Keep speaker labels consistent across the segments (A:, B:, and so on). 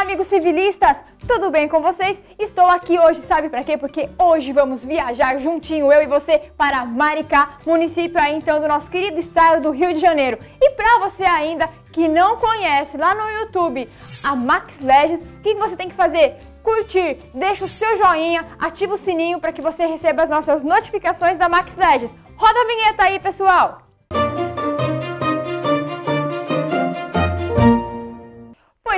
A: Olá, amigos civilistas! Tudo bem com vocês? Estou aqui hoje, sabe para quê? Porque hoje vamos viajar juntinho, eu e você, para Maricá, município aí então do nosso querido estado do Rio de Janeiro. E para você ainda que não conhece, lá no YouTube, a Max Legends, o que você tem que fazer? Curtir, deixa o seu joinha, ativa o sininho para que você receba as nossas notificações da Max Legends. Roda a vinheta aí, pessoal!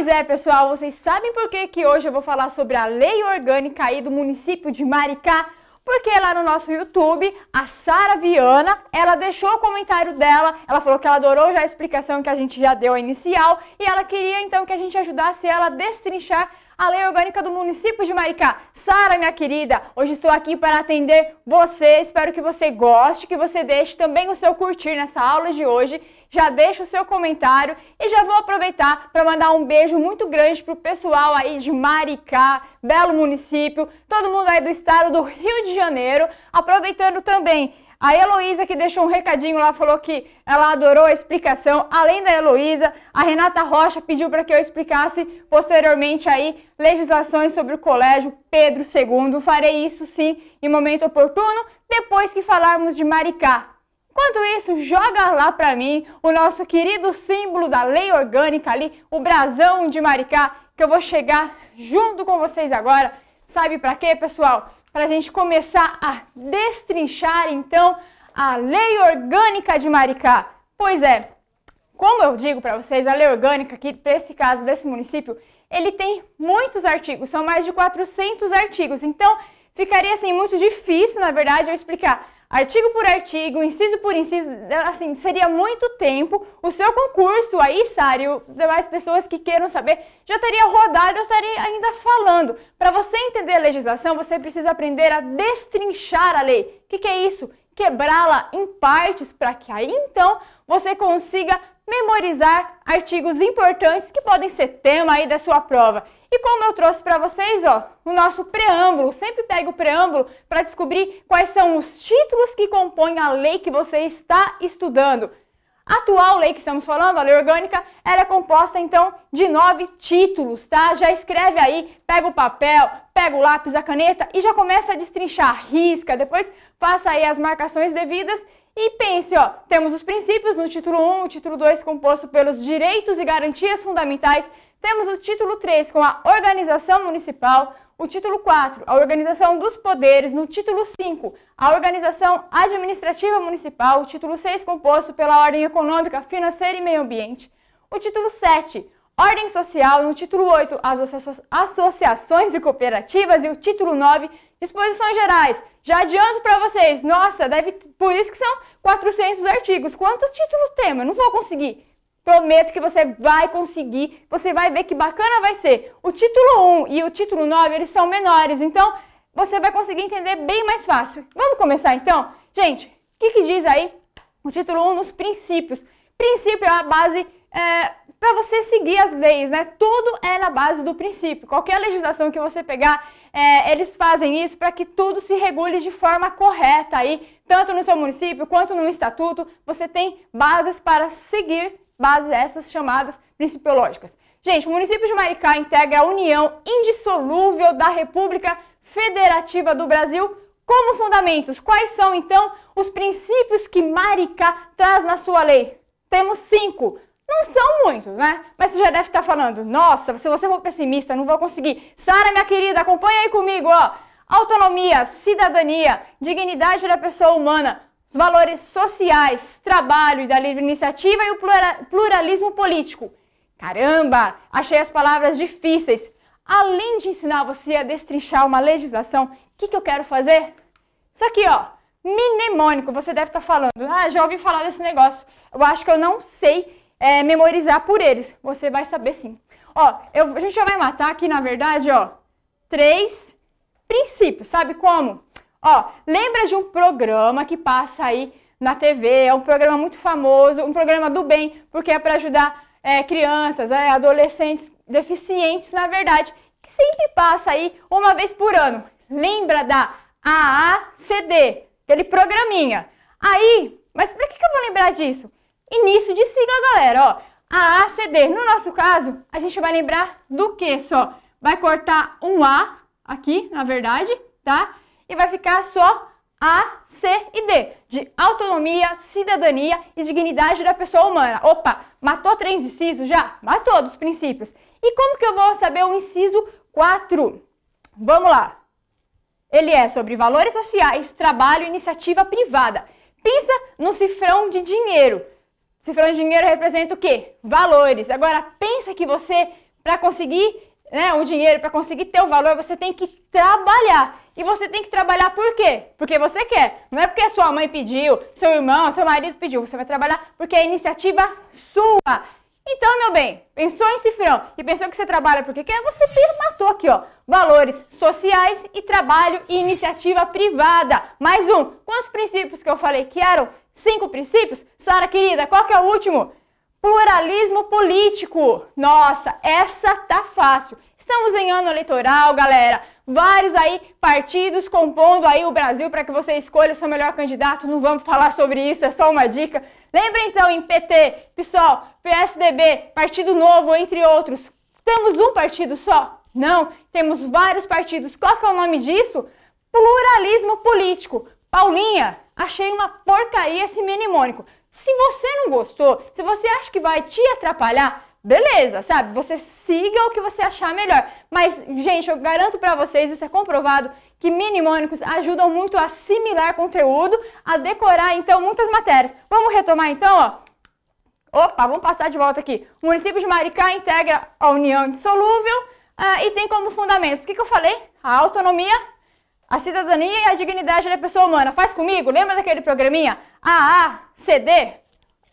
A: Pois é, pessoal, vocês sabem por que, que hoje eu vou falar sobre a lei orgânica aí do município de Maricá? Porque lá no nosso YouTube, a Sara Viana, ela deixou o comentário dela, ela falou que ela adorou já a explicação que a gente já deu a inicial e ela queria então que a gente ajudasse ela a destrinchar a lei orgânica do município de Maricá. Sara, minha querida, hoje estou aqui para atender você. Espero que você goste, que você deixe também o seu curtir nessa aula de hoje já deixa o seu comentário e já vou aproveitar para mandar um beijo muito grande pro pessoal aí de Maricá, belo município, todo mundo aí do estado do Rio de Janeiro. Aproveitando também a Heloísa que deixou um recadinho lá, falou que ela adorou a explicação. Além da Heloísa, a Renata Rocha pediu para que eu explicasse posteriormente aí legislações sobre o Colégio Pedro II. Farei isso sim em momento oportuno, depois que falarmos de Maricá. Enquanto isso, joga lá para mim o nosso querido símbolo da lei orgânica ali, o brasão de Maricá, que eu vou chegar junto com vocês agora. Sabe para quê, pessoal? Para a gente começar a destrinchar, então, a lei orgânica de Maricá. Pois é, como eu digo para vocês, a lei orgânica aqui, para esse caso desse município, ele tem muitos artigos, são mais de 400 artigos. Então, ficaria assim muito difícil, na verdade, eu explicar artigo por artigo, inciso por inciso, assim, seria muito tempo. O seu concurso, aí, Sari, demais pessoas que queiram saber, já teria rodado, eu estaria ainda falando. Para você entender a legislação, você precisa aprender a destrinchar a lei. O que, que é isso? Quebrá-la em partes para que aí então você consiga memorizar artigos importantes que podem ser tema aí da sua prova. E como eu trouxe para vocês, ó, o nosso preâmbulo, sempre pega o preâmbulo para descobrir quais são os títulos que compõem a lei que você está estudando. A atual lei que estamos falando, a lei orgânica, ela é composta então de nove títulos, tá? Já escreve aí, pega o papel, pega o lápis, a caneta e já começa a destrinchar, risca, depois faça aí as marcações devidas e pense, ó, temos os princípios no título 1, o título 2 composto pelos direitos e garantias fundamentais, temos o título 3 com a organização municipal, o título 4, a organização dos poderes, no título 5, a organização administrativa municipal, o título 6 composto pela ordem econômica, financeira e meio ambiente, o título 7, ordem social, no título 8, as associações e cooperativas e o título 9, Disposições gerais. Já adianto para vocês, nossa, deve, por isso que são 400 artigos. Quanto título tema? Não vou conseguir. Prometo que você vai conseguir, você vai ver que bacana vai ser. O título 1 e o título 9, eles são menores, então você vai conseguir entender bem mais fácil. Vamos começar então? Gente, o que, que, diz aí o título 1 nos princípios? Princípio é a base é, para você seguir as leis, né? Tudo é na base do princípio. Qualquer legislação que você pegar, é, eles fazem isso para que tudo se regule de forma correta aí, tanto no seu município quanto no estatuto. Você tem bases para seguir, bases essas chamadas principiológicas. Gente, o município de Maricá integra a união indissolúvel da República Federativa do Brasil como fundamentos. Quais são então os princípios que Maricá traz na sua lei? Temos cinco: não são muitos, né? Mas você já deve estar falando, nossa, se você for pessimista, não vou conseguir. Sara, minha querida, acompanha aí comigo, ó. Autonomia, cidadania, dignidade da pessoa humana, os valores sociais, trabalho e da livre iniciativa e o pluralismo político. Caramba, achei as palavras difíceis. Além de ensinar você a destrinchar uma legislação, o que, que eu quero fazer? Isso aqui, ó, mnemônico, você deve estar falando. Ah, já ouvi falar desse negócio. Eu acho que eu não sei é, memorizar por eles. Você vai saber sim. Ó, eu, a gente já vai matar aqui, na verdade, ó, três princípios. Sabe como? Ó, lembra de um programa que passa aí na TV, é um programa muito famoso, um programa do bem, porque é para ajudar é, crianças, é, adolescentes deficientes, na verdade, que sempre passa aí uma vez por ano. Lembra da AACD, aquele programinha. Aí, mas para que, que eu vou lembrar disso? início de sigla, galera, ó. A, A, C, D. No nosso caso, a gente vai lembrar do que só? Vai cortar um A aqui, na verdade, tá? E vai ficar só A, C e D, de autonomia, cidadania e dignidade da pessoa humana. Opa, matou três incisos já? Matou dos princípios. E como que eu vou saber o inciso 4? Vamos lá. Ele é sobre valores sociais, trabalho e iniciativa privada. Pensa no cifrão de dinheiro. Cifrão de dinheiro representa o quê? Valores. Agora, pensa que você, para conseguir né, o dinheiro, para conseguir ter o valor, você tem que trabalhar. E você tem que trabalhar por quê? Porque você quer. Não é porque sua mãe pediu, seu irmão, seu marido pediu. Você vai trabalhar porque é iniciativa sua. Então, meu bem, pensou em cifrão e pensou que você trabalha porque quer, você matou aqui, ó. Valores sociais e trabalho e iniciativa privada. Mais um. Quantos princípios que eu falei que eram Cinco princípios? Sara, querida, qual que é o último? Pluralismo político. Nossa, essa tá fácil. Estamos em ano eleitoral, galera. Vários aí partidos compondo aí o Brasil para que você escolha o seu melhor candidato. Não vamos falar sobre isso, é só uma dica. Lembra então em PT, PSOL, PSDB, Partido Novo, entre outros. Temos um partido só? Não, temos vários partidos. Qual que é o nome disso? Pluralismo político. Paulinha, achei uma porcaria esse mnemônico. Se você não gostou, se você acha que vai te atrapalhar, beleza, sabe? Você siga o que você achar melhor. Mas, gente, eu garanto para vocês, isso é comprovado, que mnemônicos ajudam muito a assimilar conteúdo, a decorar, então, muitas matérias. Vamos retomar, então, ó. Opa, vamos passar de volta aqui. O município de Maricá integra a união dissolúvel ah, e tem como fundamentos, o que, que eu falei? A autonomia a cidadania e a dignidade da pessoa humana. Faz comigo? Lembra daquele programinha? AACD?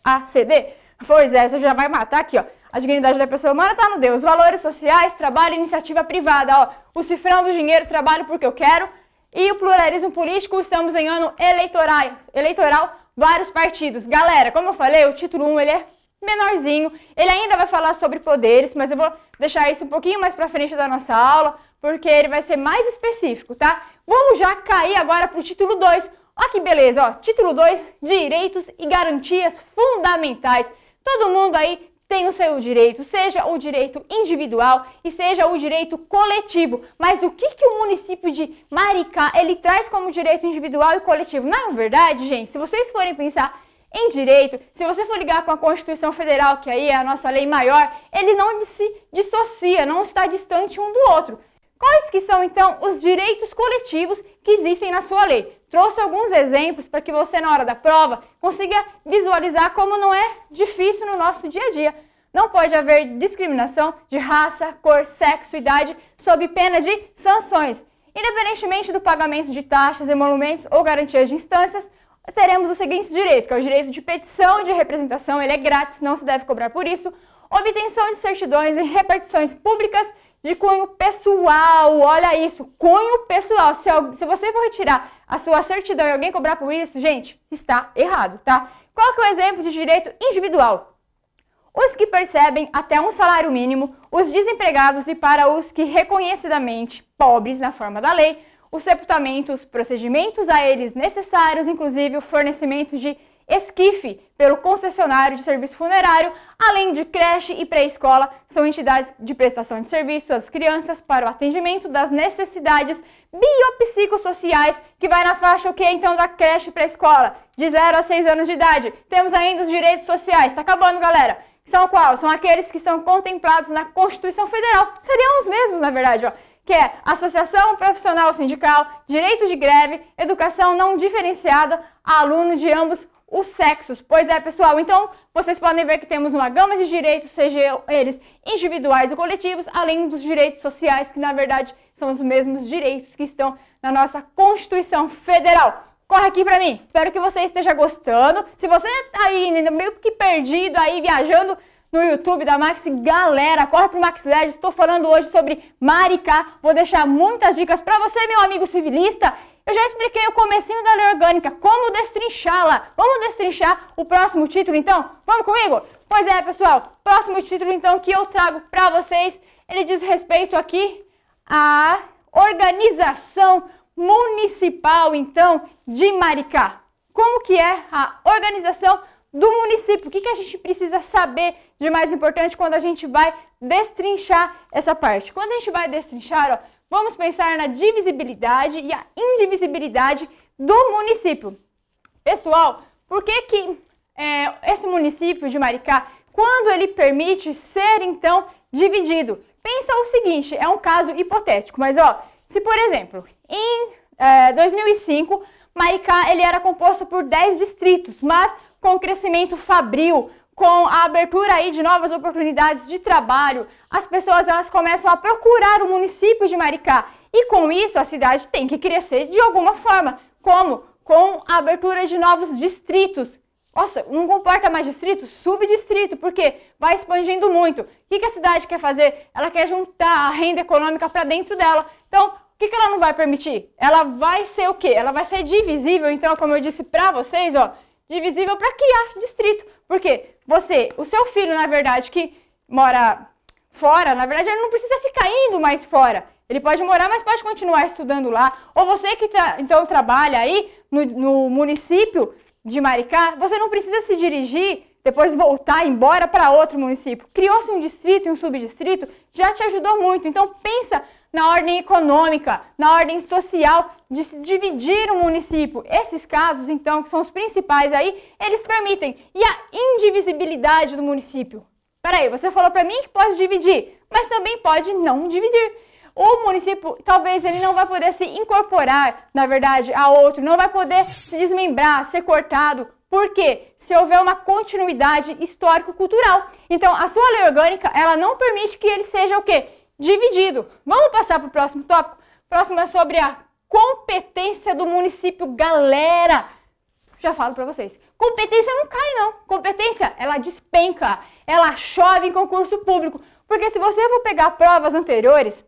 A: ACD? Pois é, você já vai matar aqui, ó. A dignidade da pessoa humana está no Deus. Valores sociais, trabalho, iniciativa privada, ó. O cifrão do dinheiro, trabalho porque eu quero. E o pluralismo político, estamos em ano eleitoral, eleitoral vários partidos. Galera, como eu falei, o título 1 ele é menorzinho. Ele ainda vai falar sobre poderes, mas eu vou deixar isso um pouquinho mais para frente da nossa aula, porque ele vai ser mais específico, tá? Vamos já cair agora para o título 2. Olha que beleza, ó. Título 2, direitos e garantias fundamentais. Todo mundo aí tem o seu direito, seja o direito individual e seja o direito coletivo. Mas o que, que o município de Maricá ele traz como direito individual e coletivo? Na é verdade, gente, se vocês forem pensar em direito, se você for ligar com a Constituição Federal, que aí é a nossa lei maior, ele não se dissocia, não está distante um do outro. Quais que são então os direitos coletivos que existem na sua lei? Trouxe alguns exemplos para que você na hora da prova consiga visualizar como não é difícil no nosso dia a dia. Não pode haver discriminação de raça, cor, sexo, idade sob pena de sanções. Independentemente do pagamento de taxas, emolumentos ou garantias de instâncias, teremos os seguintes direitos, que é o direito de petição de representação, ele é grátis, não se deve cobrar por isso, obtenção de certidões e repartições públicas de cunho pessoal. Olha isso, cunho pessoal. Se, se você for retirar a sua certidão e alguém cobrar por isso, gente, está errado, tá? Qual que é o exemplo de direito individual? Os que percebem até um salário mínimo, os desempregados e para os que reconhecidamente pobres na forma da lei, os sepultamentos, procedimentos a eles necessários, inclusive o fornecimento de esquife pelo concessionário de serviço funerário, além de creche e pré-escola, são entidades de prestação de serviço às crianças para o atendimento das necessidades biopsicossociais, que vai na faixa o que então da creche pré-escola, de 0 a 6 anos de idade. Temos ainda os direitos sociais, tá acabando, galera. São qual? São aqueles que são contemplados na Constituição Federal. Seriam os mesmos, na verdade, ó que é associação profissional sindical, direito de greve, educação não diferenciada aluno de ambos os sexos. Pois é, pessoal, então vocês podem ver que temos uma gama de direitos, sejam eles individuais ou coletivos, além dos direitos sociais, que na verdade são os mesmos direitos que estão na nossa Constituição Federal. Corre aqui pra mim. Espero que você esteja gostando. Se você tá aí meio que perdido aí viajando, no YouTube da Max. Galera, corre pro Max LED. Estou falando hoje sobre Maricá. Vou deixar muitas dicas para você, meu amigo civilista. Eu já expliquei o comecinho da lei orgânica, como destrinchá-la. Vamos destrinchar o próximo título, então? Vamos comigo? Pois é, pessoal. Próximo título, então, que eu trago para vocês, ele diz respeito aqui à organização municipal, então, de Maricá. Como que é a organização do município? O que, que a gente precisa saber de mais importante quando a gente vai destrinchar essa parte? Quando a gente vai destrinchar, ó, Vamos pensar na divisibilidade e a indivisibilidade do município. Pessoal, por que, que é, esse município de Maricá, quando ele permite ser, então, dividido? Pensa o seguinte, é um caso hipotético, mas ó, se por exemplo, em é, 2005, Maricá ele era composto por 10 distritos, mas com crescimento fabril, com a abertura aí de novas oportunidades de trabalho, as pessoas elas começam a procurar o município de Maricá. E com isso a cidade tem que crescer de alguma forma. Como? Com a abertura de novos distritos. Nossa, não comporta mais distrito? Subdistrito, porque vai expandindo muito. O que a cidade quer fazer? Ela quer juntar a renda econômica para dentro dela. Então, o que, que ela não vai permitir? Ela vai ser o quê? Ela vai ser divisível. Então, como eu disse para vocês, ó, divisível para criar distrito. Porque você, o seu filho, na verdade, que mora fora, na verdade ele não precisa ficar indo mais fora. Ele pode morar, mas pode continuar estudando lá. Ou você que tra então trabalha aí no, no município de Maricá, você não precisa se dirigir depois voltar embora para outro município. Criou-se um distrito e um subdistrito, já te ajudou muito. Então pensa na ordem econômica, na ordem social, de se dividir o município. Esses casos, então, que são os principais aí, eles permitem. E a indivisibilidade do município? Peraí, você falou para mim que pode dividir, mas também pode não dividir. O município, talvez ele não vai poder se incorporar, na verdade, a outro, não vai poder se desmembrar, ser cortado, porque se houver uma continuidade histórico-cultural. Então, a sua lei orgânica, ela não permite que ele seja o quê? dividido. Vamos passar para o próximo tópico? O próximo é sobre a competência do município. Galera, já falo para vocês. Competência não cai, não. Competência, ela despenca. Ela chove em concurso público. Porque se você for pegar provas anteriores,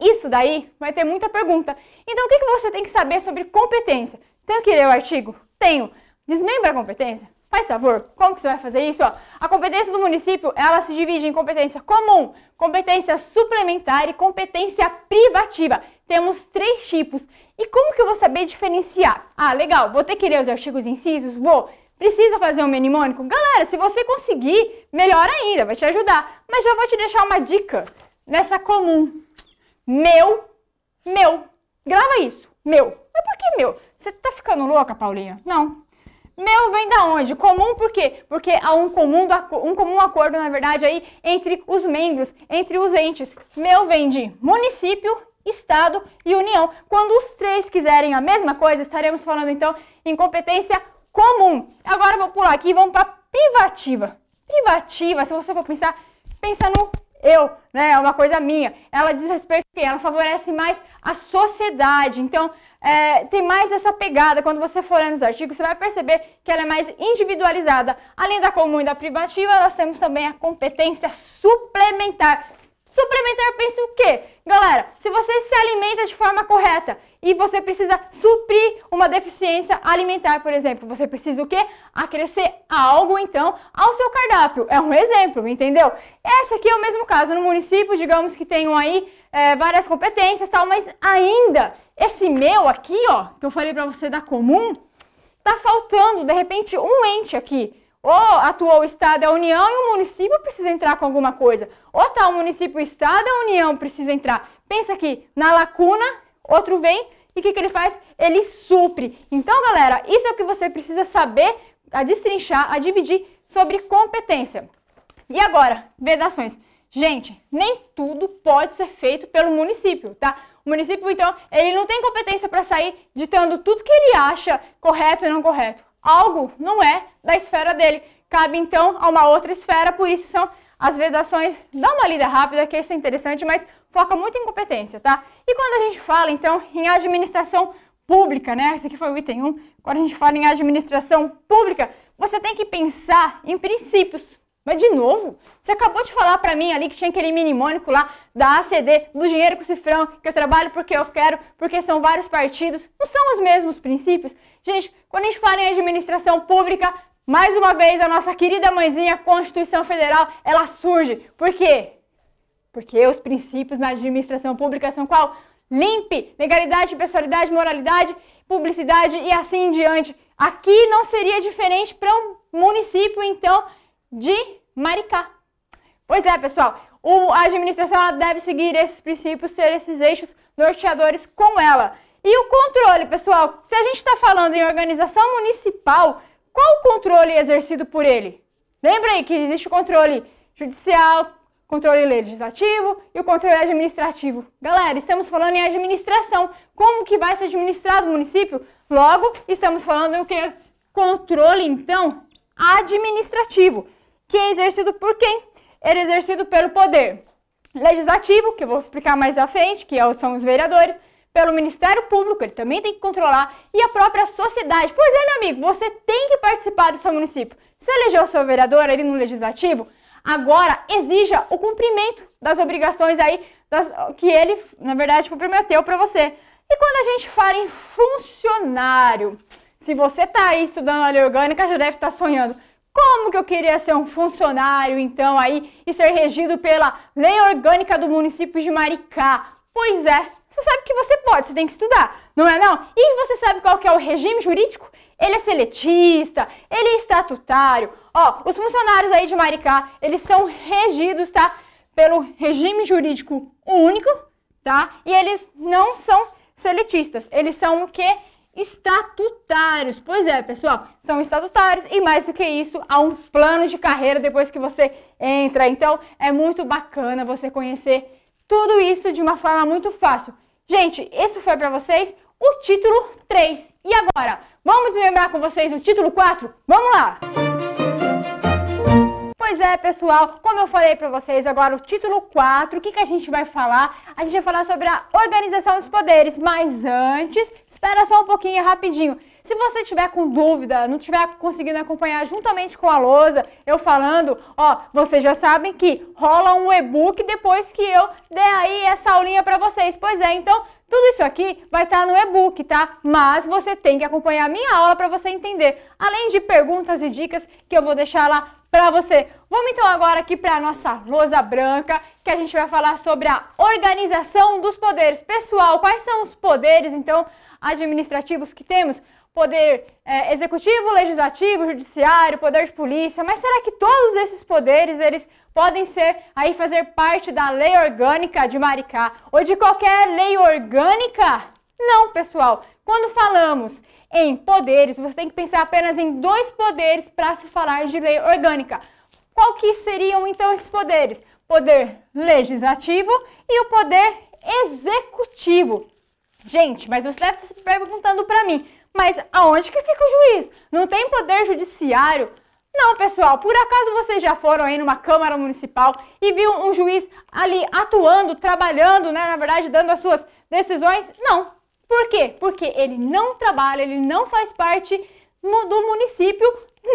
A: isso daí vai ter muita pergunta. Então, o que, que você tem que saber sobre competência? Tenho que ler o artigo? Tenho. Desmembra a competência? Faz favor, como que você vai fazer isso? a competência do município, ela se divide em competência comum, competência suplementar e competência privativa. Temos três tipos. E como que eu vou saber diferenciar? Ah, legal, vou ter que ler os artigos incisos? Vou. Precisa fazer um mnemônico? Galera, se você conseguir, melhor ainda, vai te ajudar. Mas já vou te deixar uma dica nessa comum. Meu, meu. Grava isso, meu. Mas por que meu? Você tá ficando louca, Paulinha? Não, meu vem da onde? Comum por quê? Porque há um comum, um comum acordo, na verdade, aí entre os membros, entre os entes. Meu vem de município, estado e união. Quando os três quiserem a mesma coisa, estaremos falando então em competência comum. Agora vou pular aqui e vamos para privativa. Privativa, se você for pensar, pensa no eu, né? É uma coisa minha. Ela diz respeito a quem? Ela favorece mais a sociedade. Então, é, tem mais essa pegada. Quando você for ler nos artigos, você vai perceber que ela é mais individualizada. Além da comum e da privativa, nós temos também a competência suplementar. Suplementar pensa o quê? Galera, se você se alimenta de forma correta e você precisa suprir uma deficiência alimentar, por exemplo, você precisa o quê? Acrescer algo, então, ao seu cardápio. É um exemplo, entendeu? Esse aqui é o mesmo caso. No município, digamos que tenham aí é, várias competências tal, mas ainda esse meu aqui, ó, que eu falei para você da comum, tá faltando, de repente, um ente aqui. Ou atuou o Estado e é a União e o município precisa entrar com alguma coisa. Ou tá o município, o Estado e é a União precisa entrar. Pensa aqui, na lacuna, outro vem e o que, que ele faz? Ele supre. Então, galera, isso é o que você precisa saber a destrinchar, a dividir sobre competência. E agora, vedações. Gente, nem tudo pode ser feito pelo município, tá? O município, então, ele não tem competência para sair ditando tudo que ele acha correto e não correto. Algo não é da esfera dele. Cabe, então, a uma outra esfera, por isso são as vedações. Dá uma lida rápida, que isso é interessante, mas foca muito em competência, tá? E quando a gente fala, então, em administração pública, né? Esse aqui foi o item 1. Quando a gente fala em administração pública, você tem que pensar em princípios, mas de novo? Você acabou de falar para mim ali que tinha aquele mnemônico lá da ACD, do dinheiro com cifrão, que eu trabalho porque eu quero, porque são vários partidos. Não são os mesmos princípios? Gente, quando a gente fala em administração pública, mais uma vez a nossa querida mãezinha Constituição Federal, ela surge. Por quê? Porque os princípios na administração pública são qual? Limpe, legalidade, pessoalidade, moralidade, publicidade e assim em diante. Aqui não seria diferente para um município, então, de Maricá. Pois é, pessoal, a administração deve seguir esses princípios, ser esses eixos norteadores com ela. E o controle, pessoal, se a gente está falando em organização municipal, qual o controle exercido por ele? Lembra aí que existe o controle judicial, controle legislativo e o controle administrativo. Galera, estamos falando em administração. Como que vai ser administrado o município? Logo, estamos falando o que? Controle, então, administrativo que é exercido por quem? Ele é exercido pelo poder legislativo, que eu vou explicar mais à frente, que é são os vereadores, pelo Ministério Público, ele também tem que controlar, e a própria sociedade. Pois é, meu amigo, você tem que participar do seu município. Se elegeu o seu vereador ali no legislativo, agora exija o cumprimento das obrigações aí das, que ele, na verdade, comprometeu para você. E quando a gente fala em funcionário, se você está aí estudando a lei orgânica, já deve estar tá sonhando. Como que eu queria ser um funcionário, então, aí e ser regido pela lei orgânica do município de Maricá? Pois é, você sabe que você pode, você tem que estudar, não é não? E você sabe qual que é o regime jurídico? Ele é seletista, ele é estatutário. Ó, os funcionários aí de Maricá, eles são regidos, tá? Pelo regime jurídico único, tá? E eles não são seletistas, eles são o quê? estatutários. Pois é, pessoal, são estatutários e mais do que isso, há um plano de carreira depois que você entra. Então, é muito bacana você conhecer tudo isso de uma forma muito fácil. Gente, isso foi para vocês o título 3. E agora, vamos lembrar com vocês o título 4? Vamos lá! Música Pois é, pessoal, como eu falei para vocês, agora o título 4, o que, que a gente vai falar? A gente vai falar sobre a organização dos poderes, mas antes, espera só um pouquinho, rapidinho. Se você tiver com dúvida, não tiver conseguindo acompanhar juntamente com a lousa, eu falando, ó, vocês já sabem que rola um e-book depois que eu der aí essa aulinha para vocês. Pois é, então tudo isso aqui vai estar tá no e-book, tá? Mas você tem que acompanhar a minha aula para você entender. Além de perguntas e dicas que eu vou deixar lá para você. Vamos então agora aqui para a nossa lousa branca, que a gente vai falar sobre a organização dos poderes. Pessoal, quais são os poderes, então, administrativos que temos? Poder é, executivo, legislativo, judiciário, poder de polícia, mas será que todos esses poderes, eles podem ser, aí, fazer parte da lei orgânica de Maricá ou de qualquer lei orgânica? Não, pessoal. Quando falamos em poderes, você tem que pensar apenas em dois poderes para se falar de lei orgânica. Qual que seriam então esses poderes? Poder legislativo e o poder executivo. Gente, mas você deve estar se perguntando para mim, mas aonde que fica o juiz? Não tem poder judiciário? Não, pessoal, por acaso vocês já foram aí numa Câmara Municipal e viu um juiz ali atuando, trabalhando, né, na verdade, dando as suas decisões? Não, por quê? Porque ele não trabalha, ele não faz parte do município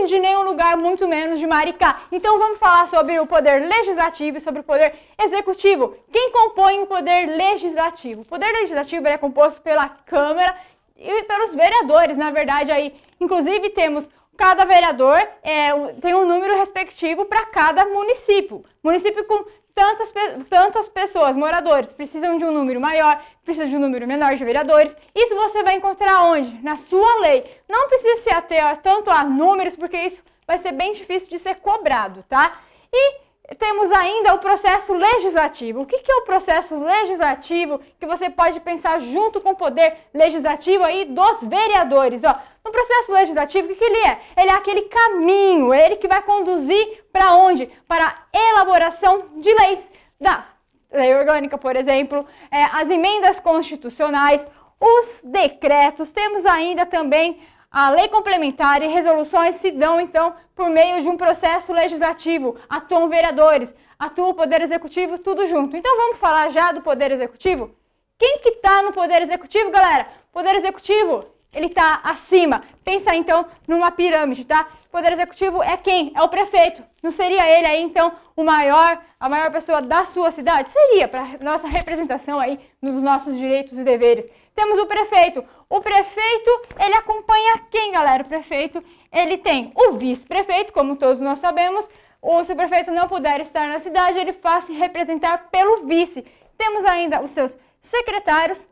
A: de nenhum lugar, muito menos de Maricá. Então vamos falar sobre o poder legislativo e sobre o poder executivo. Quem compõe o poder legislativo? O poder legislativo é composto pela Câmara e pelos vereadores, na verdade aí. Inclusive temos cada vereador é, tem um número respectivo para cada município. Município com tantas, tantas pessoas, moradores, precisam de um número maior, precisa de um número menor de vereadores. Isso você vai encontrar onde? Na sua lei. Não precisa se ater tanto a números, porque isso vai ser bem difícil de ser cobrado, tá? E temos ainda o processo legislativo. O que, que é o processo legislativo que você pode pensar junto com o poder legislativo aí dos vereadores? Ó, no processo legislativo, o que, que ele é? Ele é aquele caminho, é ele que vai conduzir para onde? Para a elaboração de leis da lei orgânica, por exemplo, é, as emendas constitucionais, os decretos, temos ainda também a lei complementar e resoluções se dão, então, por meio de um processo legislativo. Atuam vereadores, atua o Poder Executivo, tudo junto. Então vamos falar já do Poder Executivo? Quem que está no Poder Executivo, galera? Poder Executivo, ele está acima. Pensa, então, numa pirâmide, tá? Poder Executivo é quem? É o prefeito. Não seria ele aí, então, o maior, a maior pessoa da sua cidade? Seria, para nossa representação aí nos nossos direitos e deveres temos o prefeito. O prefeito, ele acompanha quem, galera? O prefeito, ele tem o vice-prefeito, como todos nós sabemos. Ou se o prefeito não puder estar na cidade, ele faz se representar pelo vice. Temos ainda os seus secretários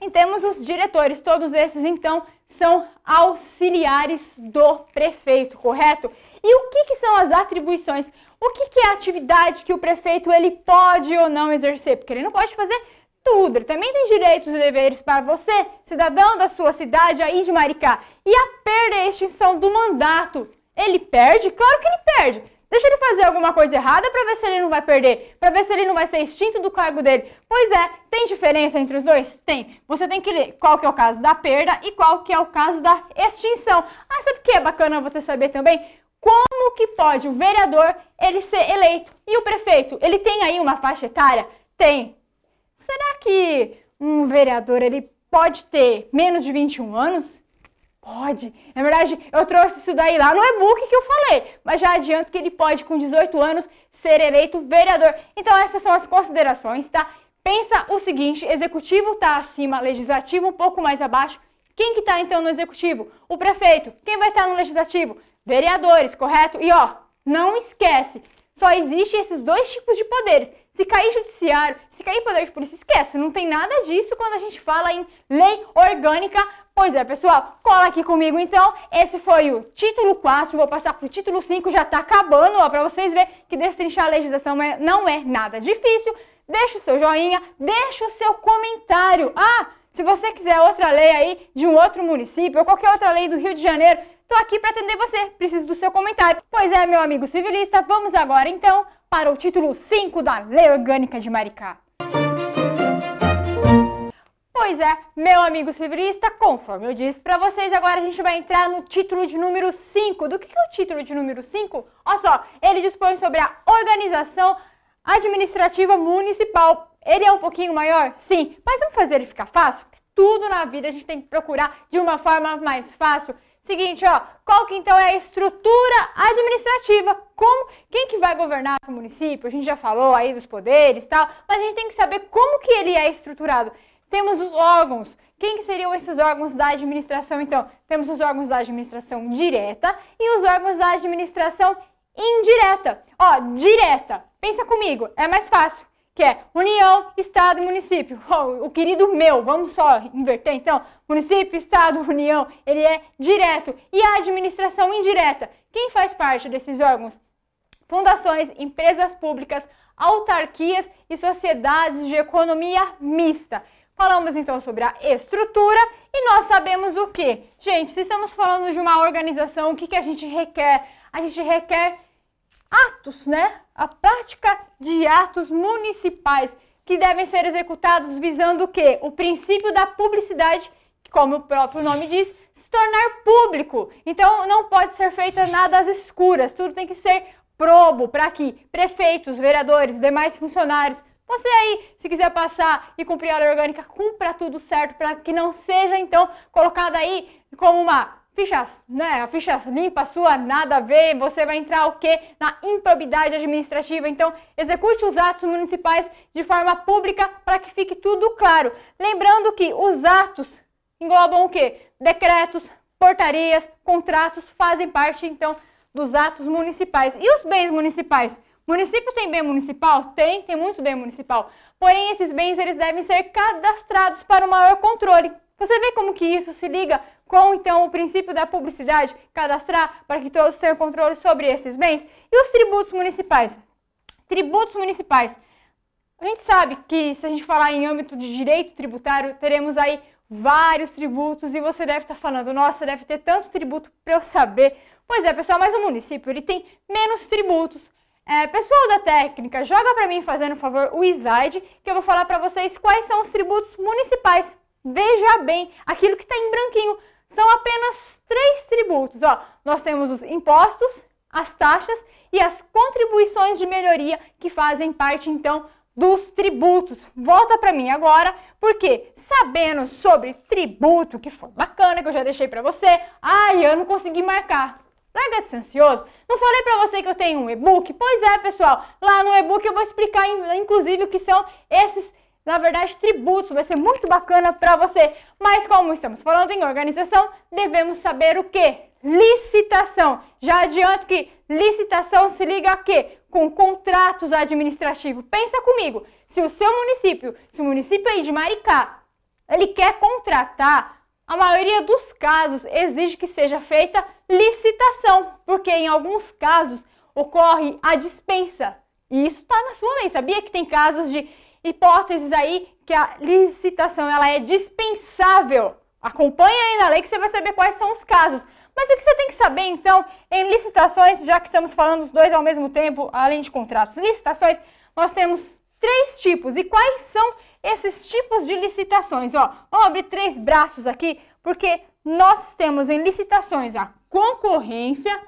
A: e temos os diretores. Todos esses, então, são auxiliares do prefeito, correto? E o que, que são as atribuições? O que, que é a atividade que o prefeito ele pode ou não exercer? Porque ele não pode fazer tudo. Ele também tem direitos e deveres para você, cidadão da sua cidade aí de Maricá. E a perda e a extinção do mandato, ele perde? Claro que ele perde. Deixa ele fazer alguma coisa errada para ver se ele não vai perder, para ver se ele não vai ser extinto do cargo dele. Pois é, tem diferença entre os dois? Tem. Você tem que ler qual que é o caso da perda e qual que é o caso da extinção. Ah, sabe o que é bacana você saber também? Como que pode o vereador ele ser eleito e o prefeito? Ele tem aí uma faixa etária? Tem. Será que um vereador ele pode ter menos de 21 anos? Pode. Na verdade, eu trouxe isso daí lá no e-book que eu falei, mas já adianto que ele pode, com 18 anos, ser eleito vereador. Então, essas são as considerações, tá? Pensa o seguinte: executivo está acima, legislativo um pouco mais abaixo. Quem que está então no executivo? O prefeito. Quem vai estar tá no legislativo? Vereadores, correto? E ó, não esquece, só existe esses dois tipos de poderes se cair judiciário, se cair poder de polícia, esquece, não tem nada disso quando a gente fala em lei orgânica. Pois é, pessoal, cola aqui comigo então. Esse foi o título 4, vou passar pro título 5, já tá acabando, ó, pra vocês verem que destrinchar a legislação é, não é nada difícil. Deixa o seu joinha, deixa o seu comentário. Ah, se você quiser outra lei aí de um outro município ou qualquer outra lei do Rio de Janeiro, tô aqui para atender você. Preciso do seu comentário. Pois é, meu amigo civilista, vamos agora então para o título 5 da Lei Orgânica de Maricá. Pois é, meu amigo civilista, conforme eu disse para vocês, agora a gente vai entrar no título de número 5. Do que é o título de número 5? Olha só, ele dispõe sobre a organização administrativa municipal. Ele é um pouquinho maior? Sim, mas vamos fazer ele ficar fácil? Tudo na vida a gente tem que procurar de uma forma mais fácil. Seguinte, ó, qual que então é a estrutura administrativa? Como, quem que vai governar esse município? A gente já falou aí dos poderes e tal, mas a gente tem que saber como que ele é estruturado. Temos os órgãos. Quem que seriam esses órgãos da administração, então? Temos os órgãos da administração direta e os órgãos da administração indireta. Ó, direta. Pensa comigo, é mais fácil que é União, Estado e Município. Oh, o querido meu, vamos só inverter então? Município, Estado, União, ele é direto. E a administração indireta, quem faz parte desses órgãos? Fundações, empresas públicas, autarquias e sociedades de economia mista. Falamos então sobre a estrutura e nós sabemos o que? Gente, se estamos falando de uma organização, o que, que a gente requer? A gente requer atos, né? A prática de atos municipais que devem ser executados visando o quê? O princípio da publicidade como o próprio nome diz, se tornar público. Então não pode ser feita nada às escuras, tudo tem que ser probo para que prefeitos, vereadores, demais funcionários, você aí, se quiser passar e cumprir a lei orgânica, cumpra tudo certo para que não seja então colocada aí como uma ficha, né, a ficha limpa sua, nada a ver, você vai entrar o quê? Na improbidade administrativa. Então, execute os atos municipais de forma pública para que fique tudo claro. Lembrando que os atos englobam o quê? Decretos, portarias, contratos, fazem parte, então, dos atos municipais. E os bens municipais? Município tem bem municipal? Tem, tem muito bem municipal. Porém, esses bens eles devem ser cadastrados para o maior controle. Você vê como que isso se liga com, então, o princípio da publicidade, cadastrar para que todos tenham controle sobre esses bens? E os tributos municipais? Tributos municipais. A gente sabe que se a gente falar em âmbito de direito tributário, teremos aí vários tributos e você deve estar tá falando, nossa, deve ter tanto tributo para eu saber. Pois é, pessoal, mas o município ele tem menos tributos. É, pessoal da técnica, joga para mim fazendo favor o slide que eu vou falar para vocês quais são os tributos municipais. Veja bem, aquilo que está em branquinho são apenas três tributos. Ó, nós temos os impostos, as taxas e as contribuições de melhoria que fazem parte então dos tributos. Volta para mim agora, porque sabendo sobre tributo, que foi bacana, que eu já deixei para você, ai, eu não consegui marcar. Larga de ser ansioso. Não falei para você que eu tenho um e-book? Pois é, pessoal. Lá no e-book eu vou explicar, inclusive, o que são esses na verdade, tributos, vai ser muito bacana para você. Mas como estamos falando em organização, devemos saber o que? Licitação. Já adianto que licitação se liga a quê? com contratos administrativos. Pensa comigo, se o seu município, se o município aí de Maricá, ele quer contratar, a maioria dos casos exige que seja feita licitação, porque em alguns casos ocorre a dispensa. E isso está na sua lei. Sabia que tem casos de hipóteses aí que a licitação ela é dispensável? Acompanha aí na lei que você vai saber quais são os casos. Mas o que você tem que saber, então, em licitações, já que estamos falando os dois ao mesmo tempo, além de contratos, licitações, nós temos três tipos. E quais são esses tipos de licitações? Ó, vamos abrir três braços aqui, porque nós temos em licitações a concorrência,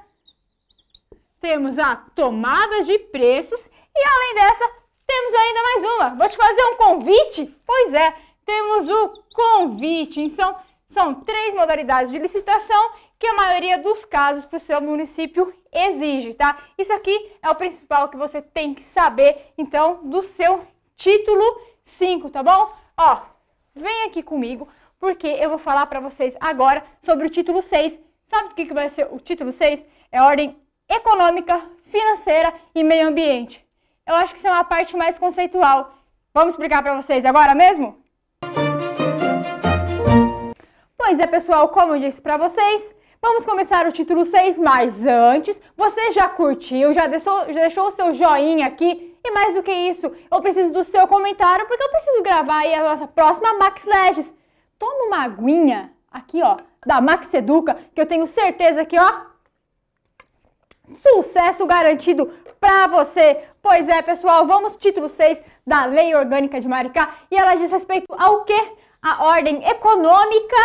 A: temos a tomada de preços e, além dessa, temos ainda mais uma. Vou te fazer um convite? Pois é, temos o convite. Então, são três modalidades de licitação que a maioria dos casos para o seu município exige, tá? Isso aqui é o principal que você tem que saber, então, do seu título 5, tá bom? Ó, vem aqui comigo, porque eu vou falar para vocês agora sobre o título 6. Sabe o que, que vai ser o título 6? É ordem econômica, financeira e meio ambiente. Eu acho que isso é uma parte mais conceitual. Vamos explicar para vocês agora mesmo? Pois é, pessoal, como eu disse para vocês, Vamos começar o título 6, mas antes, você já curtiu, já deixou, já deixou o seu joinha aqui? E mais do que isso, eu preciso do seu comentário porque eu preciso gravar aí a nossa próxima Max Legis. Toma uma aguinha aqui, ó, da Max Educa, que eu tenho certeza que, ó, sucesso garantido pra você. Pois é, pessoal, vamos título 6 da Lei Orgânica de Maricá e ela diz respeito ao quê? A ordem econômica,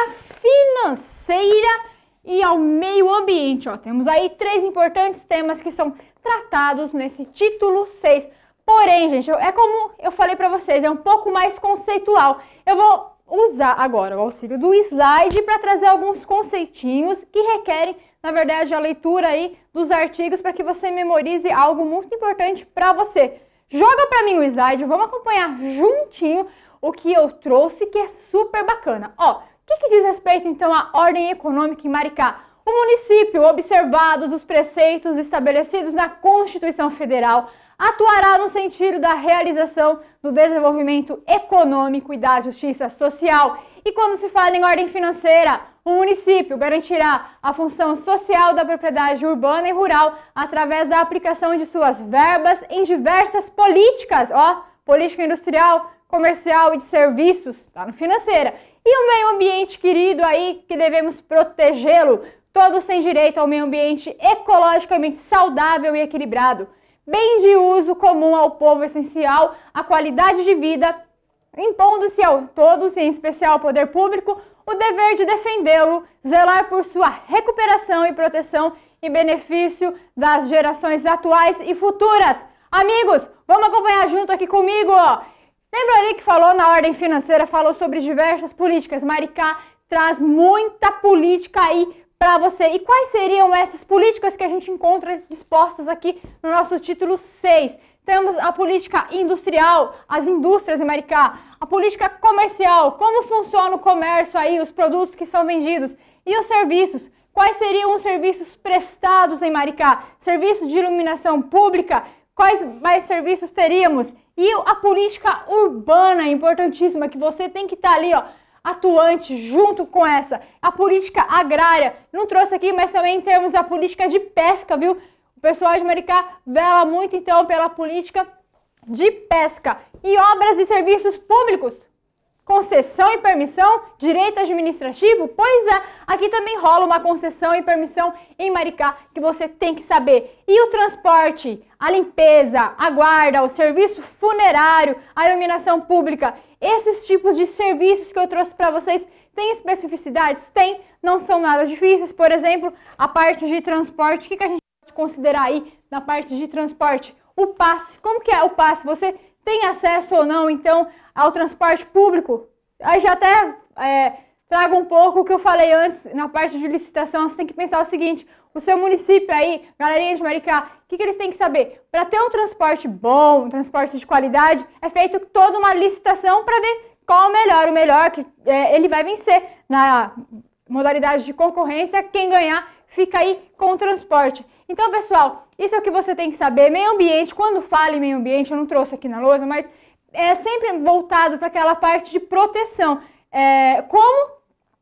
A: financeira e ao meio ambiente. Ó, temos aí três importantes temas que são tratados nesse título 6. Porém, gente, é como eu falei para vocês, é um pouco mais conceitual. Eu vou usar agora o auxílio do slide para trazer alguns conceitinhos que requerem, na verdade, a leitura aí dos artigos para que você memorize algo muito importante para você. Joga para mim o slide, vamos acompanhar juntinho o que eu trouxe que é super bacana. Ó, que, que diz respeito então à ordem econômica em Maricá? O município, observado dos preceitos estabelecidos na Constituição Federal, atuará no sentido da realização do desenvolvimento econômico e da justiça social. E quando se fala em ordem financeira, o município garantirá a função social da propriedade urbana e rural através da aplicação de suas verbas em diversas políticas, ó, política industrial, comercial e de serviços, tá no financeira, e o meio ambiente querido aí, que devemos protegê-lo, todos têm direito ao meio ambiente ecologicamente saudável e equilibrado, bem de uso comum ao povo essencial, a qualidade de vida, impondo-se a todos, e em especial ao poder público, o dever de defendê-lo, zelar por sua recuperação e proteção em benefício das gerações atuais e futuras. Amigos, vamos acompanhar junto aqui comigo, ó. Lembra ali que falou na ordem financeira, falou sobre diversas políticas. Maricá traz muita política aí para você. E quais seriam essas políticas que a gente encontra dispostas aqui no nosso título 6? Temos a política industrial, as indústrias em Maricá, a política comercial, como funciona o comércio aí, os produtos que são vendidos e os serviços. Quais seriam os serviços prestados em Maricá? Serviços de iluminação pública? Quais mais serviços teríamos? E a política urbana importantíssima, que você tem que estar tá ali, ó, atuante junto com essa. A política agrária, não trouxe aqui, mas também temos a política de pesca, viu? O pessoal de Maricá vela muito então pela política de pesca e obras e serviços públicos concessão e permissão, direito administrativo? Pois é, aqui também rola uma concessão e permissão em Maricá que você tem que saber. E o transporte, a limpeza, a guarda, o serviço funerário, a iluminação pública, esses tipos de serviços que eu trouxe para vocês têm especificidades? Tem, não são nada difíceis. Por exemplo, a parte de transporte, o que, que a gente pode considerar aí na parte de transporte? O passe. Como que é o passe? Você tem acesso ou não, então, ao transporte público. Aí já até é, trago um pouco o que eu falei antes na parte de licitação. Você tem que pensar o seguinte: o seu município aí, galerinha de Maricá, o que, que eles têm que saber? Para ter um transporte bom, um transporte de qualidade, é feito toda uma licitação para ver qual o melhor, o melhor que é, ele vai vencer na modalidade de concorrência. Quem ganhar fica aí com o transporte. Então, pessoal, isso é o que você tem que saber. Meio ambiente, quando fala em meio ambiente, eu não trouxe aqui na lousa, mas é sempre voltado para aquela parte de proteção. É, como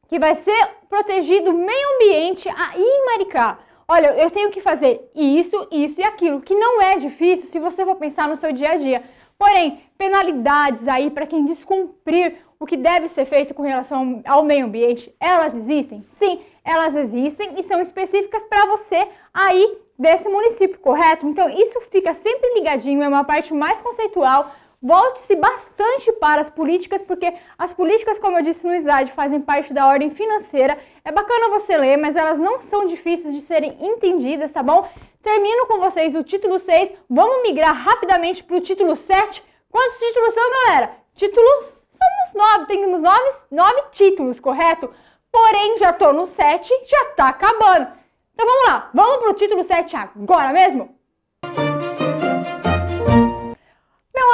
A: que vai ser protegido o meio ambiente aí em Maricá? Olha, eu tenho que fazer isso, isso e aquilo, que não é difícil se você for pensar no seu dia a dia. Porém, penalidades aí para quem descumprir o que deve ser feito com relação ao meio ambiente, elas existem? Sim, elas existem e são específicas para você aí desse município, correto? Então, isso fica sempre ligadinho, é uma parte mais conceitual Volte-se bastante para as políticas, porque as políticas, como eu disse no slide, fazem parte da ordem financeira. É bacana você ler, mas elas não são difíceis de serem entendidas, tá bom? Termino com vocês o título 6. Vamos migrar rapidamente para o título 7. Quantos títulos são, galera? Títulos São uns nove, temos nove, nove títulos, correto? Porém, já estou no 7, já está acabando. Então vamos lá, vamos para o título 7 agora mesmo?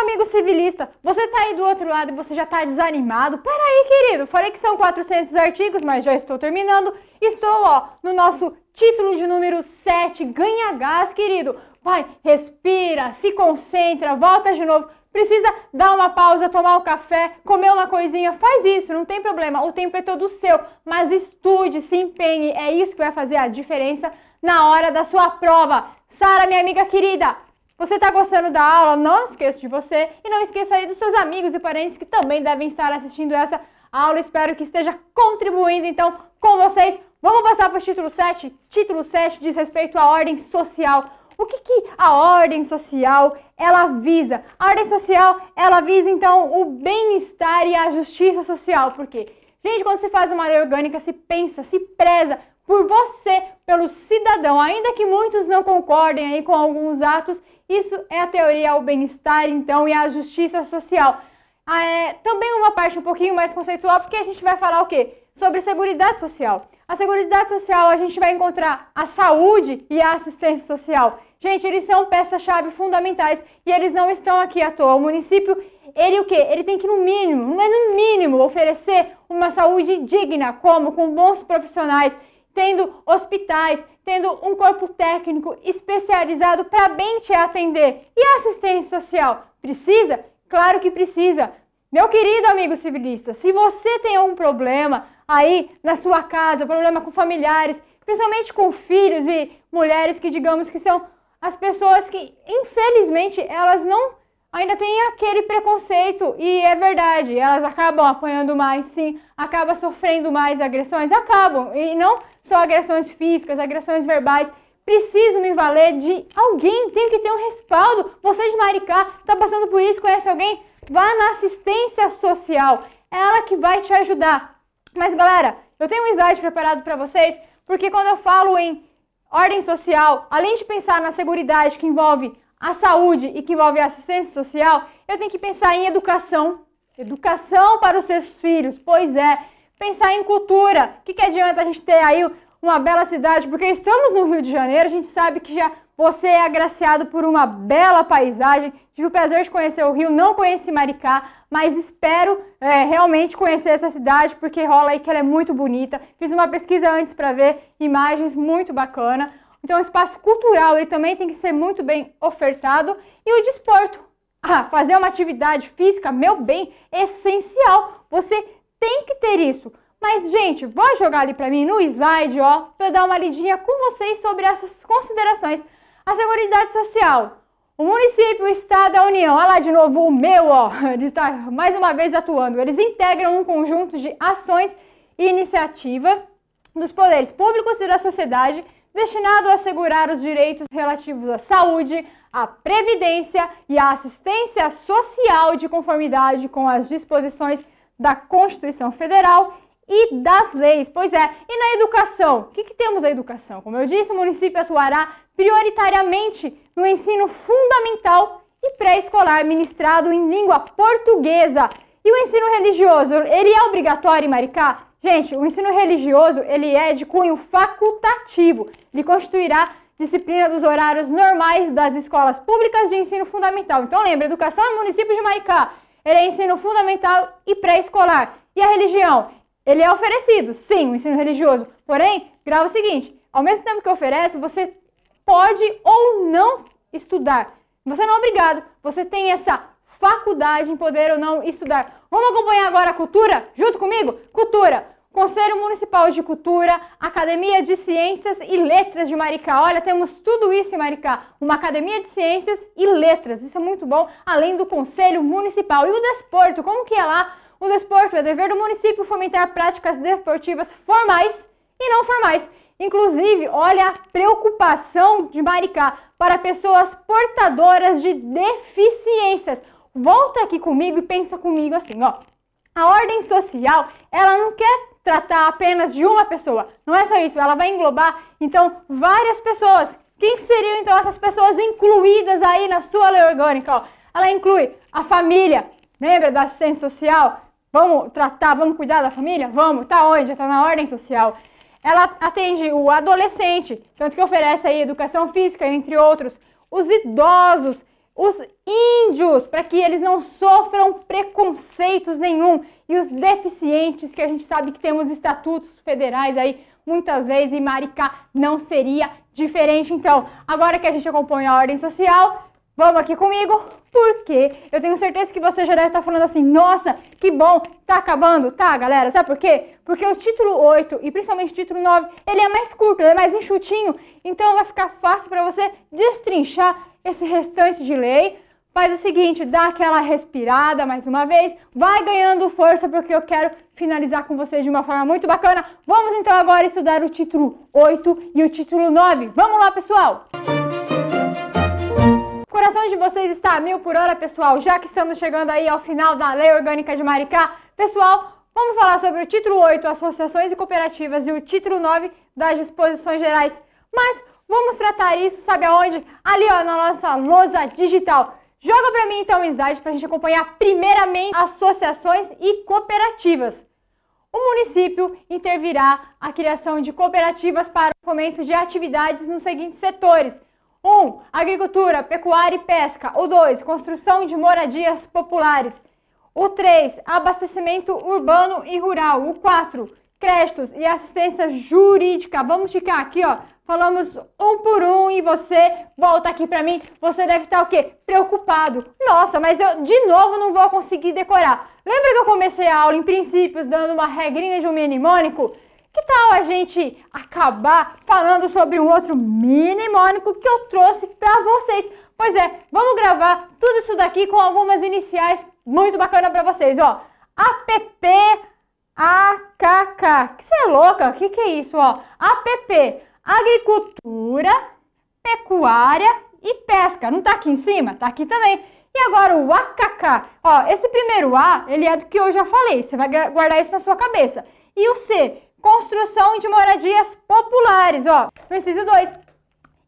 A: amigo civilista, você tá aí do outro lado e você já tá desanimado? Peraí, querido, falei que são 400 artigos, mas já estou terminando. Estou, ó, no nosso título de número 7, ganha gás, querido. Vai, respira, se concentra, volta de novo. Precisa dar uma pausa, tomar um café, comer uma coisinha, faz isso, não tem problema, o tempo é todo seu, mas estude, se empenhe, é isso que vai fazer a diferença na hora da sua prova. Sara, minha amiga querida, você está gostando da aula? Não esqueço de você e não esqueça aí dos seus amigos e parentes que também devem estar assistindo essa aula. Espero que esteja contribuindo então com vocês. Vamos passar para o título 7. Título 7 diz respeito à ordem social. O que, que a ordem social ela visa? A ordem social ela visa então o bem-estar e a justiça social, Por quê? gente, quando se faz uma lei orgânica, se pensa, se preza por você, pelo cidadão, ainda que muitos não concordem aí com alguns atos, isso é a teoria ao bem-estar, então, e à justiça social. Ah, é, também uma parte um pouquinho mais conceitual, porque a gente vai falar o quê? Sobre Seguridade Social. A Seguridade Social, a gente vai encontrar a saúde e a assistência social. Gente, eles são peças-chave fundamentais e eles não estão aqui à toa. O município, ele o quê? Ele tem que, no mínimo, é no mínimo, oferecer uma saúde digna, como? Com bons profissionais, tendo hospitais, tendo um corpo técnico especializado para bem te atender. E a assistência social precisa? Claro que precisa. Meu querido amigo civilista, se você tem algum problema aí na sua casa, problema com familiares, principalmente com filhos e mulheres que digamos que são as pessoas que, infelizmente, elas não ainda têm aquele preconceito e é verdade, elas acabam apanhando mais, sim, acabam sofrendo mais agressões, acabam e não só agressões físicas, agressões verbais. Preciso me valer de alguém, tenho que ter um respaldo. Você de Maricá está passando por isso, conhece alguém? Vá na assistência social, é ela que vai te ajudar. Mas galera, eu tenho um slide preparado para vocês, porque quando eu falo em ordem social, além de pensar na segurança que envolve a saúde e que envolve a assistência social, eu tenho que pensar em educação. Educação para os seus filhos, pois é. Pensar em cultura. O que, que adianta a gente ter aí uma bela cidade? Porque estamos no Rio de Janeiro, a gente sabe que já você é agraciado por uma bela paisagem. Tive o prazer de conhecer o Rio, não conheci Maricá, mas espero é, realmente conhecer essa cidade, porque rola aí que ela é muito bonita. Fiz uma pesquisa antes para ver imagens muito bacana. Então, o espaço cultural ele também tem que ser muito bem ofertado. E o desporto. Ah, fazer uma atividade física, meu bem, é essencial. Você tem que ter isso. Mas, gente, vou jogar ali para mim no slide, ó, para dar uma lidinha com vocês sobre essas considerações. A Seguridade Social, o município, o estado, a União, olha lá de novo o meu, ó, ele está mais uma vez atuando. Eles integram um conjunto de ações e iniciativa dos poderes públicos e da sociedade destinado a assegurar os direitos relativos à saúde, à previdência e à assistência social de conformidade com as disposições da Constituição Federal e das leis. Pois é, e na educação? O que, que temos a educação? Como eu disse, o município atuará prioritariamente no ensino fundamental e pré-escolar ministrado em língua portuguesa. E o ensino religioso, ele é obrigatório em Maricá? Gente, o ensino religioso, ele é de cunho facultativo. Ele constituirá disciplina dos horários normais das escolas públicas de ensino fundamental. Então lembra, educação é no município de Maricá ele é ensino fundamental e pré-escolar. E a religião? Ele é oferecido, sim, o ensino religioso. Porém, grava o seguinte: ao mesmo tempo que oferece, você pode ou não estudar. Você não é obrigado, você tem essa faculdade em poder ou não estudar. Vamos acompanhar agora a cultura junto comigo? Cultura. Conselho Municipal de Cultura, Academia de Ciências e Letras de Maricá. Olha, temos tudo isso em Maricá, uma Academia de Ciências e Letras. Isso é muito bom, além do Conselho Municipal e o desporto. Como que é lá? O desporto é dever do município fomentar práticas desportivas formais e não formais. Inclusive, olha a preocupação de Maricá para pessoas portadoras de deficiências. Volta aqui comigo e pensa comigo assim, ó. A ordem social, ela não quer tratar apenas de uma pessoa. Não é só isso, ela vai englobar então várias pessoas. Quem seriam então essas pessoas incluídas aí na sua lei orgânica? Ó? Ela inclui a família, lembra da assistência social? Vamos tratar, vamos cuidar da família? Vamos, tá onde? Tá na ordem social. Ela atende o adolescente, tanto que oferece aí educação física, entre outros. Os idosos, os índios, para que eles não sofram preconceitos nenhum, e os deficientes, que a gente sabe que temos estatutos federais aí, muitas vezes e Maricá não seria diferente. Então, agora que a gente acompanha a ordem social, vamos aqui comigo, porque eu tenho certeza que você já deve estar falando assim, nossa, que bom, tá acabando, tá, galera, sabe por quê? Porque o título 8 e principalmente o título 9, ele é mais curto, ele é mais enxutinho, então vai ficar fácil para você destrinchar esse restante de lei, faz o seguinte, dá aquela respirada mais uma vez, vai ganhando força porque eu quero finalizar com vocês de uma forma muito bacana. Vamos então agora estudar o título 8 e o título 9. Vamos lá, pessoal! O coração de vocês está a mil por hora, pessoal, já que estamos chegando aí ao final da Lei Orgânica de Maricá. Pessoal, Vamos falar sobre o título 8, associações e cooperativas, e o título 9 das disposições gerais. Mas Vamos tratar isso, sabe aonde? Ali, ó, na nossa lousa digital. Joga para mim, então, o slide para a gente acompanhar primeiramente associações e cooperativas. O município intervirá a criação de cooperativas para o fomento de atividades nos seguintes setores. 1. Um, agricultura, pecuária e pesca. O 2. Construção de moradias populares. O 3. Abastecimento urbano e rural. O 4. Créditos e assistência jurídica. Vamos ficar aqui, ó, Falamos um por um e você volta aqui para mim. Você deve estar o quê? Preocupado. Nossa, mas eu de novo não vou conseguir decorar. Lembra que eu comecei a aula em princípios dando uma regrinha de um mnemônico? Que tal a gente acabar falando sobre um outro mnemônico que eu trouxe para vocês? Pois é, vamos gravar tudo isso daqui com algumas iniciais muito bacana para vocês, ó. APP AKK. Que você é louca? Que que é isso, ó? APP agricultura, pecuária e pesca. Não está aqui em cima? Está aqui também. E agora o AKK. Ó, esse primeiro A, ele é do que eu já falei. Você vai guardar isso na sua cabeça. E o C, construção de moradias populares, ó. Preciso dois.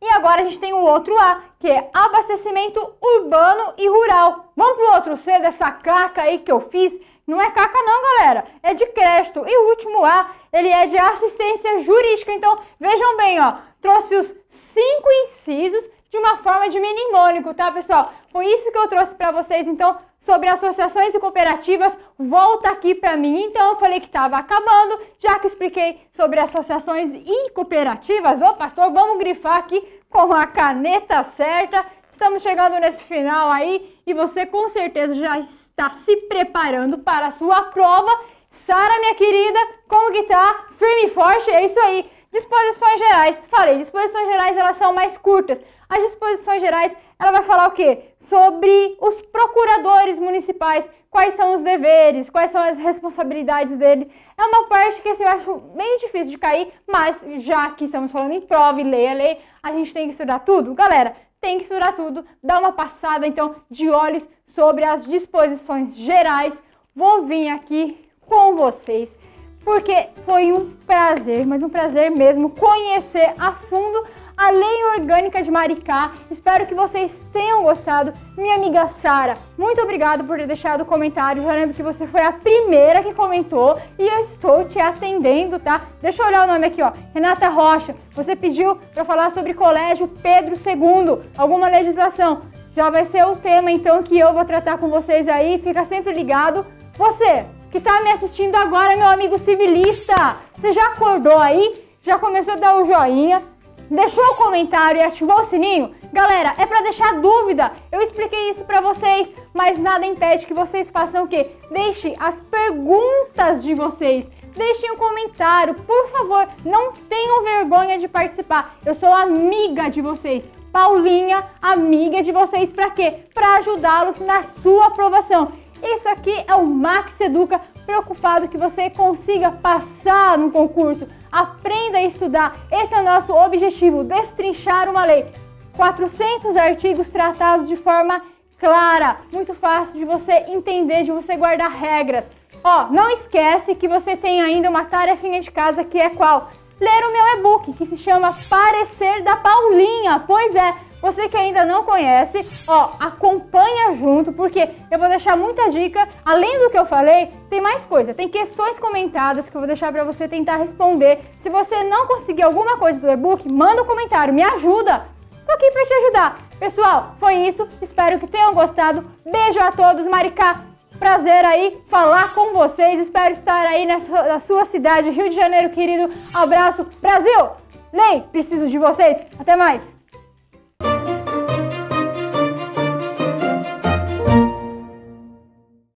A: E agora a gente tem o outro A, que é abastecimento urbano e rural. Vamos pro outro C dessa caca aí que eu fiz? Não é caca não, galera. É de crédito. E o último A ele é de assistência jurídica. Então, vejam bem, ó, trouxe os cinco incisos de uma forma de mnemônico, tá, pessoal? Foi isso que eu trouxe para vocês, então, sobre associações e cooperativas. Volta aqui para mim. Então, eu falei que estava acabando, já que expliquei sobre associações e cooperativas. Ô, pastor, vamos grifar aqui com a caneta certa. Estamos chegando nesse final aí e você com certeza já está se preparando para a sua prova Sara, minha querida, como que tá? Firme e forte, é isso aí. Disposições gerais, falei, disposições gerais elas são mais curtas. As disposições gerais, ela vai falar o quê? Sobre os procuradores municipais, quais são os deveres, quais são as responsabilidades dele. É uma parte que assim, eu acho bem difícil de cair, mas já que estamos falando em prova e lei a é lei, a gente tem que estudar tudo. Galera, tem que estudar tudo, dá uma passada então de olhos sobre as disposições gerais. Vou vir aqui com vocês, porque foi um prazer, mas um prazer mesmo conhecer a fundo a Lei Orgânica de Maricá. Espero que vocês tenham gostado. Minha amiga Sara, muito obrigada por ter deixado o comentário. Já lembro que você foi a primeira que comentou e eu estou te atendendo, tá? Deixa eu olhar o nome aqui, ó. Renata Rocha, você pediu para falar sobre Colégio Pedro II, alguma legislação. Já vai ser o tema então que eu vou tratar com vocês aí. Fica sempre ligado. Você que está me assistindo agora, meu amigo civilista. Você já acordou aí? Já começou a dar o joinha? Deixou o comentário e ativou o sininho? Galera, é para deixar dúvida. Eu expliquei isso para vocês, mas nada impede que vocês façam o quê? Deixem as perguntas de vocês. Deixem um comentário, por favor, não tenham vergonha de participar. Eu sou amiga de vocês. Paulinha, amiga de vocês para quê? Para ajudá-los na sua aprovação. Isso aqui é o Max Educa, preocupado que você consiga passar no concurso. Aprenda a estudar. Esse é o nosso objetivo, destrinchar uma lei. 400 artigos tratados de forma clara, muito fácil de você entender, de você guardar regras. Ó, não esquece que você tem ainda uma tarefinha de casa que é qual? Ler o meu e-book que se chama Parecer da Paulinha. Pois é, você que ainda não conhece, ó, acompanha junto, porque eu vou deixar muita dica. Além do que eu falei, tem mais coisa. Tem questões comentadas que eu vou deixar para você tentar responder. Se você não conseguir alguma coisa do e-book, manda um comentário, me ajuda. Tô aqui para te ajudar. Pessoal, foi isso. Espero que tenham gostado. Beijo a todos, Maricá. Prazer aí falar com vocês. Espero estar aí nessa, na sua cidade, Rio de Janeiro, querido. Abraço, Brasil! Lei, preciso de vocês. Até mais!